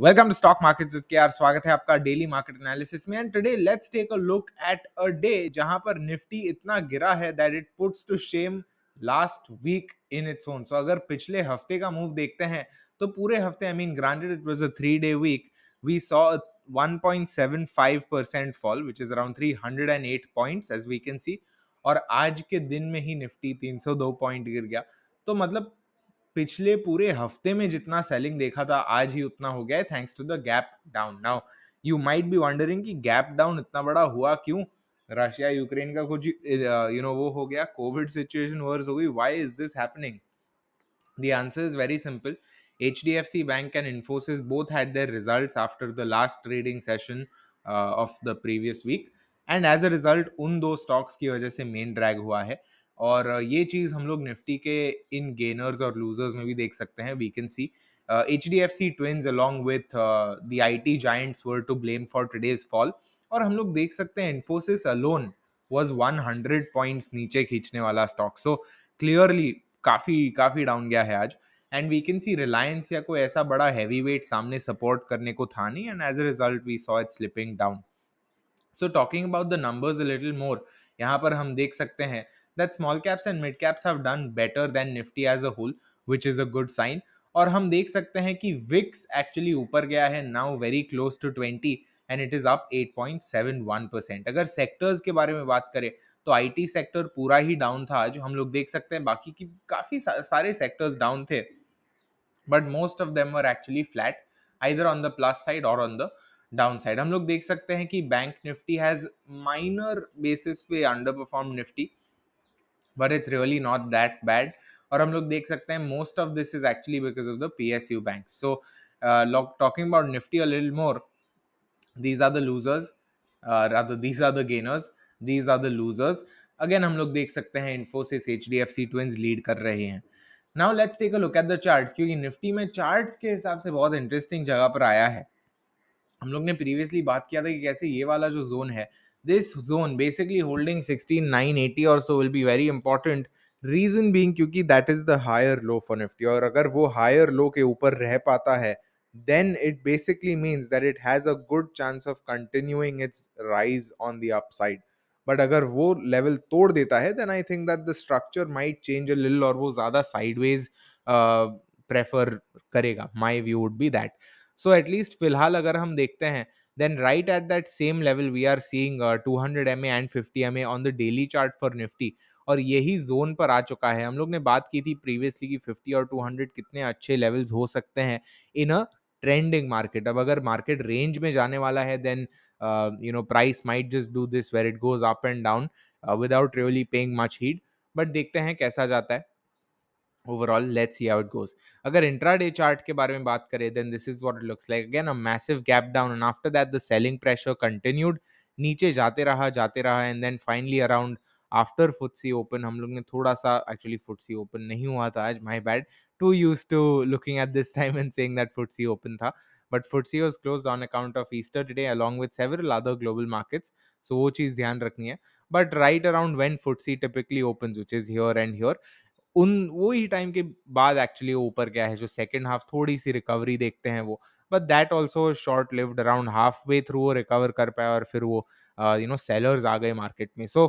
Welcome to stock Markets with KR स्वागत है आपका डेली मार्केट एनालिसिस में and today let's take a look at a day जहां पर निफ्टी इतना गिरा है that it puts to shame last week in its own so अगर पिछले हफ्ते का मूव देखते हैं तो पूरे हफ्ते I mean granted it was a 3 day week we saw 1.75% fall which is around 308 points as we can see और आज के दिन में ही निफ्टी 302 पॉइंट गिर गया तो मतलब पिछले पूरे हफ्ते में जितना सेलिंग देखा था आज ही उतना हो गया है thanks to the gap down now you might be wondering कि गैप डाउन इतना बड़ा हुआ क्यों रशिया यूक्रेन का कुछ यू नो वो हो गया कोविड सिचुएशन वर्स हो गई why is this happening the answer is very simple H D F C bank and Infosys both had their result after the last trading session of the previous week and as a result उन दो stocks की वजह से main drag हुआ है और ये चीज़ हम लोग निफ्टी के इन गेनर्स और लूजर्स में भी देख सकते हैं we can see H D F C twins along with the I T giants were to blame for today's fall और हम लोग देख सकते हैं Infosys alone was one hundred points नीचे खींचने वाला स्टॉक सो क्लियरली काफ़ी काफ़ी डाउन गया है आज and we can see Reliance या कोई ऐसा बड़ा हैवी वेट सामने सपोर्ट करने को था नहीं and as a result we saw it slipping down so talking about the numbers little more यहाँ पर हम देख सकते हैं that small caps and mid caps have done better than Nifty as a whole which is a good sign और हम देख सकते हैं कि विक्स एक्चुअली ऊपर गया है now very close to 20 and it is up 8.71 percent अगर सेक्टर्स के बारे में बात करें तो आईटी सेक्टर पूरा ही डाउन था आज हम लोग देख सकते हैं बाकी की काफ़ी सारे सेक्टर्स डाउन थे but most of them were actually flat either on the plus side और ऑन द डाउन साइड हम लोग देख सकते हैं कि bank Nifty has minor basis पे underperform Nifty but it's really not that bad और हम लोग देख सकते हैं most of this is actually because of the P S U bank so talking about Nifty all more these are the losers these are the gainers these are the losers again हम लोग देख सकते हैं Infosys H D F C twins lead कर रहे हैं now let's take a look at the charts क्योंकि Nifty में चार्ट्स के हिसाब से बहुत इंटरेस्टिंग जगह पर आया है हम लोग ने प्रीवियसली बात किया था कि कैसे ये वाला जो जोन है this zone basically holding sixteen nine eighty और so will be very important reason being क्योंकि that is the higher low for Nifty और अगर वो हायर लो के ऊपर रह पाता है then it basically means that it has a good chance of continuing continuing rise on on the side but अगर वो लेवल तोड़ देता है then I think that the structure might change a lil और वो ज़्यादा साइडवेज प्रेफर करेगा my view would be that so at least फिलहाल अगर हम देखते हैं then right at that same level we are seeing uh, 200 ma and 50 ma on the daily chart for nifty और यही जोन पर आ चुका है हम लोग ने बात की थी प्रीवियसली कि 50 और 200 कितने अच्छे लेवल्स हो सकते हैं इन अ ट्रेंडिंग मार्केट अब अगर मार्केट रेंज में जाने वाला है then you know price might just do this where it goes up and down without really paying much heed but देखते हैं कैसा जाता है overall let's see out goes अगर agar intraday chart ke bare mein baat kare then this is looks like again a massive gap down and after and the selling pressure continued नीचे जाते रहा जाते रहा and then finally around after FTSE open हम लोग ने थोड़ा सा एक्चुअली फुटसी ओपन नहीं हुआ था आज my bad too used to looking at this time and saying that FTSE open था but FTSE was close on account of Easter today along with several other global markets so वो चीज़ ध्यान रखनी है but right around when FTSE typically open which is here and here उन वो ही time के बाद एक्चुअली वो ऊपर गया है जो सेकेंड हाफ थोड़ी सी रिकवरी देखते हैं वो but that also short lived around halfway through वो रिकवर कर पाया और फिर वो यू नो सेलर्स आ गए मार्केट में so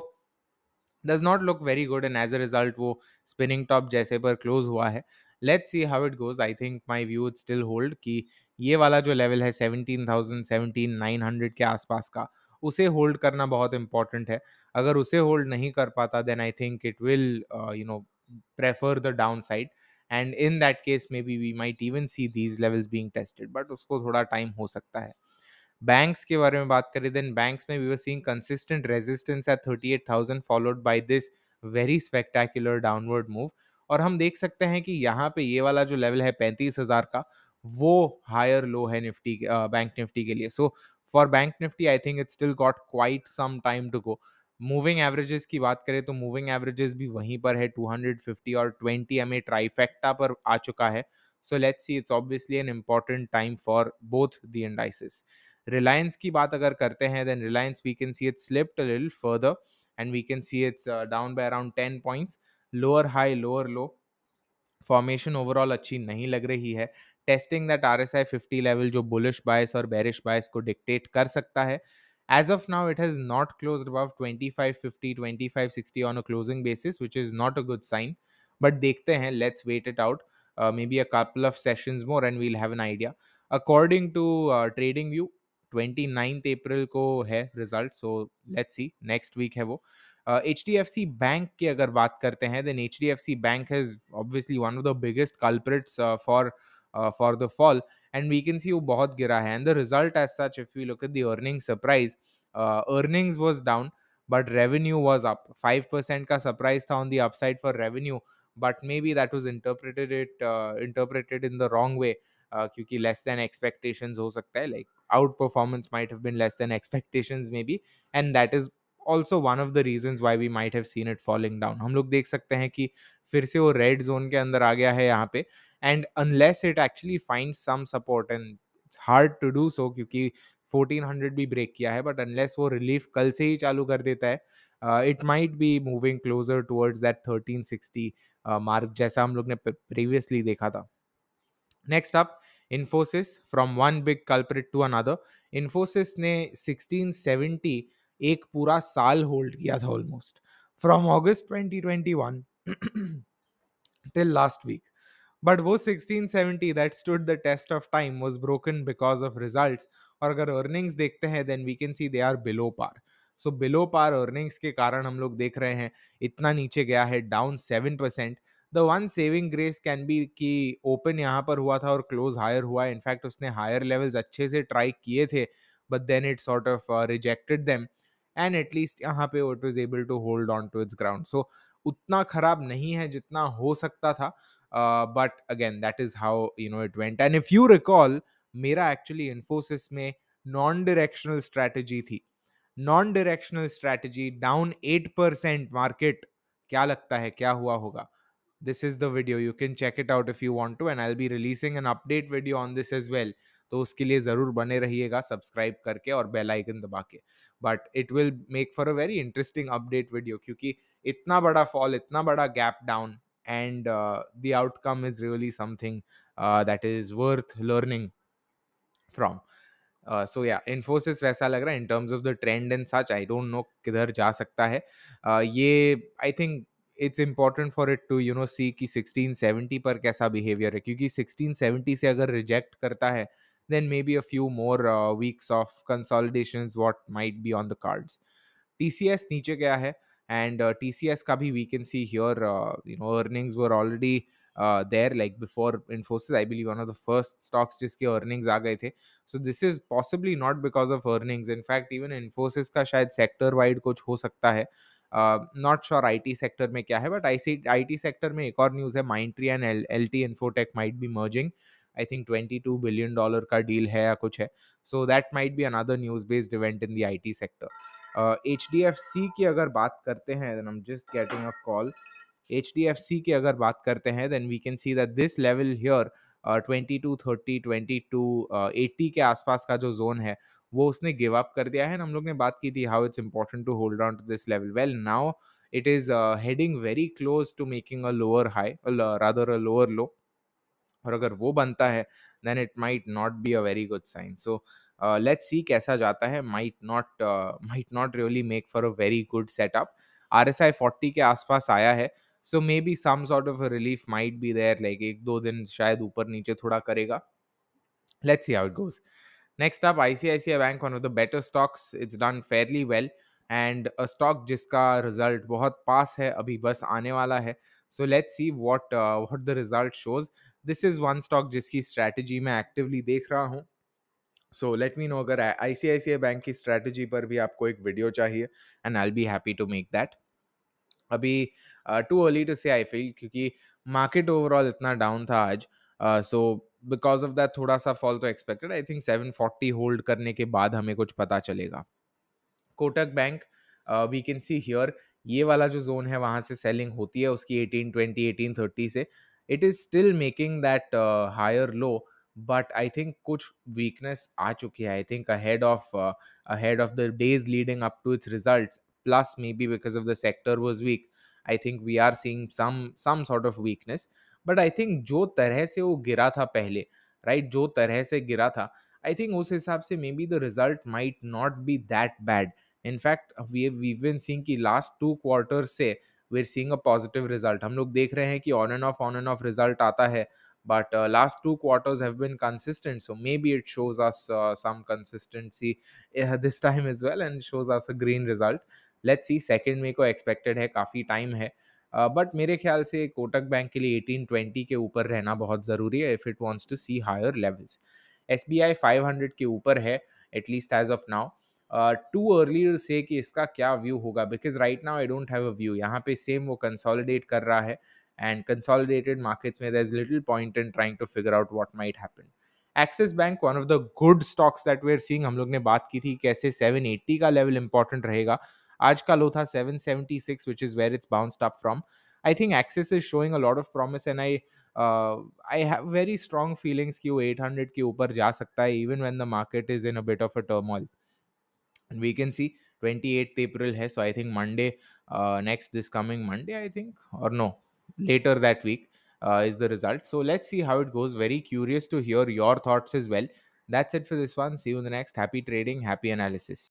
does not look very good and as a result वो स्पिनिंग टॉप जैसे पर क्लोज हुआ है let's see how it goes I think my view still hold कि ये वाला जो लेवल है seventeen thousand seventeen nine hundred के आसपास का उसे होल्ड करना बहुत इंपॉर्टेंट है अगर उसे होल्ड नहीं कर पाता then I think it will you know prefer the downside and in that case maybe might even see these levels being tested but usko thoda time time हो सकता है ke के बारे में बात then banks mein we were seeing consistent resistance at at 38000 followed by this very spectacular downward move और हम देख सकते हैं कि यहाँ पे ये वाला जो लेवल है पैंतीस हज़ार का वो हायर लो है निफ्टी बैंक निफ्टी के लिए so for bank Nifty I think it still got quite some time to go moving averages की बात करें तो मूविंग एवरेजेस भी वहीं पर है 250 और 20 हमें ट्राइफेक्टा पर आ चुका है so let's see it's obviously an important time for both the indices Reliance की बात अगर करते हैं then Reliance we can see it's slipped lil further and we can see it's down by around ten points lower high lower low formation overall अच्छी नहीं लग रही है testing that R S I fifty level जो bullish bias और bearish बायस को dictate कर सकता है as of now it has not closed above 2550 2560 on a closing basis which is not a good sign but dekhte hain let's wait it out uh, maybe a couple of sessions more and we'll have an idea according to uh, trading view 29th April को है result so let's see next है वो HDFC D F की अगर बात करते हैं then HDFC Bank has obviously one of the biggest culprits the uh, for culprits uh, for and we can see वो बहुत गिरा है and the result as such if you look at the earning surprise earnings was down but revenue was up five percent का surprise था on the upside for revenue but maybe that was interpreted it interpreted in the wrong way क्योंकि less than expectation हो सकता है like outperformance might have less than expectation maybe and that is also one of the reason why we might have seen it following down हम लोग देख सकते हैं कि फिर से वो रेड जोन के अंदर आ गया है यहाँ पे and unless it actually find some support and it's hard to do so क्योंकि 1400 भी ब्रेक किया है बट अनलेस वो रिलीफ कल से ही चालू कर देता है it might be moving closer towards that 1360 mark जैसा हम लोग ने प्रीवियसली देखा था next up Infosys from one big culprit to another Infosys ने 1670 एक पूरा साल होल्ड किया था almost from August 2021 till last week but वो 1670 that stood the test of time was broken because of result और अगर अर्निंग्स देखते हैं then we can see they are below par so below par earnings के कारण हम लोग देख रहे हैं इतना नीचे गया है down seven percent the one saving grace can be कि ओपन यहाँ पर हुआ था और क्लोज हायर हुआ इनफैक्ट उसने हायर लेवल्स अच्छे से ट्राई किए थे but then it sort of rejected them and at least यहाँ पे it was able to hold on to its ground so उतना खराब नहीं है जितना हो सकता था uh, but again that is how you know it went and if you recall मेरा एक्चुअली इन्फोसिस में नॉन directional स्ट्रैटेजी थी non directional strategy down eight percent market क्या लगता है क्या हुआ होगा this is the video you can check it out if you to to and I be releasing an update video on this well well तो उसके लिए ज़रूर बने रहिएगा सब्सक्राइब करके और बेल आइकन दबा के but it will make for a very interesting update video क्योंकि इतना बड़ा फॉल इतना बड़ा gap down and uh, the outcome is really something uh, that is worth learning from so या इन्फोसिस वैसा लग रहा है in terms of the trend and such I don't know किधर जा सकता है uh, ये I think it's important for it to you know see कि 1670 पर कैसा बिहेवियर है क्योंकि 1670 से अगर रिजेक्ट करता है then maybe a few more uh, weeks of consolidations what might be on the cards tcs नीचे गया है एंड टी सी एस का भी weakness here you know earnings were already there like before Infosys I believe one of the first stocks जिसके अर्निंग्स आ गए थे so this is possibly not because of earnings in fact even Infosys का शायद sector wide कुछ हो सकता है not sure I T sector में क्या है but I see I T sector में एक और न्यूज़ है Mindtree and L L T infotech might be merging I think twenty two billion dollar का डील है या कुछ है so that might be another news based event in the I T sector H D F C की अगर बात करते हैं then I am just getting a call H D F C की अगर बात करते हैं then we can see that this level here twenty two thirty twenty two eighty के आसपास का जो जोन है वो उसने गिव अप कर दिया है हम लोग ने बात की थी how it's important to hold on to this level well now it is heading very close to making a lower high rather a lower low और अगर वो बनता है then it might not be a very good sign so let's see कैसा जाता है might not might not really make for a very good setup R S I forty के आसपास आया है so may be some sort of relief might be there like एक दो दिन शायद ऊपर नीचे थोड़ा करेगा let's see how it goes next C I bank one of the better stocks it's done fairly well and a stock जिसका result बहुत पास है अभी बस आने वाला है so let's see what what the result shows this is one stock जिसकी स्ट्रैटेजी मैं एक्टिवली देख रहा हूँ सो लेट मी नो अगर आई सी सी आई आई बैंक की स्ट्रैटेजी पर भी आपको एक वीडियो चाहिए and I be happy to make that अभी too early to say I feel क्योंकि मार्केट ओवरऑल इतना डाउन था आज सो बिकॉज ऑफ दैट थोड़ा सा फॉल तो expected I think seven forty hold करने के बाद हमें कुछ पता चलेगा Kotak bank we can see here ये वाला जो जोन है वहाँ से सेलिंग होती है उसकी एटीन ट्वेंटी एटीन थर्टी से it is still making that higher low but I think कुछ वीकनेस आ चुकी है I think ahead of ahead of the days leading up to its result plus maybe because of the sector was weak I think we are seeing some sort of weakness but I think जो तरह से वो गिरा था पहले right right? जो तरह से गिरा था आई थिंक उस हिसाब से maybe the result might not be that bad in fact we we been seeing की लास्ट टू क्वार्टर से we are seeing a positive result हम लोग देख रहे हैं कि on and off on and off result आता है But uh, last two quarters have been consistent, so maybe it shows us uh, some consistency uh, this time as well and shows us a green result. let's see second may ko expected hai kafi time hai but uh, मेरे ख्याल से Kotak bank के लिए 1820 के ऊपर रहना बहुत ज़रूरी है if it wants to see higher levels S B I five hundred के ऊपर है at least as of now too earlier से कि इसका क्या व्यू होगा because right now I don't have a view यहाँ पे सेम वो कंसोलिडेट कर रहा है and consolidated markets where there's little point in trying to figure out what might happen. Access Bank, one of the good stocks that we're seeing, हम लोग ने बात की थी कैसे 780 का level important रहेगा. आज का लो था 776, which is where it's bounced up from. I think Access is showing a lot of promise and I uh, I have very strong feelings कि वो 800 के ऊपर जा सकता है even when the market is in a bit of a turmoil. And we can see 28th April है, so I think Monday, uh, next this coming Monday, I think, or no, later that week uh, is the result. So let's see how it goes. Very curious to hear your thoughts as well. That's it for this one. See you in the next. Happy trading, happy analysis.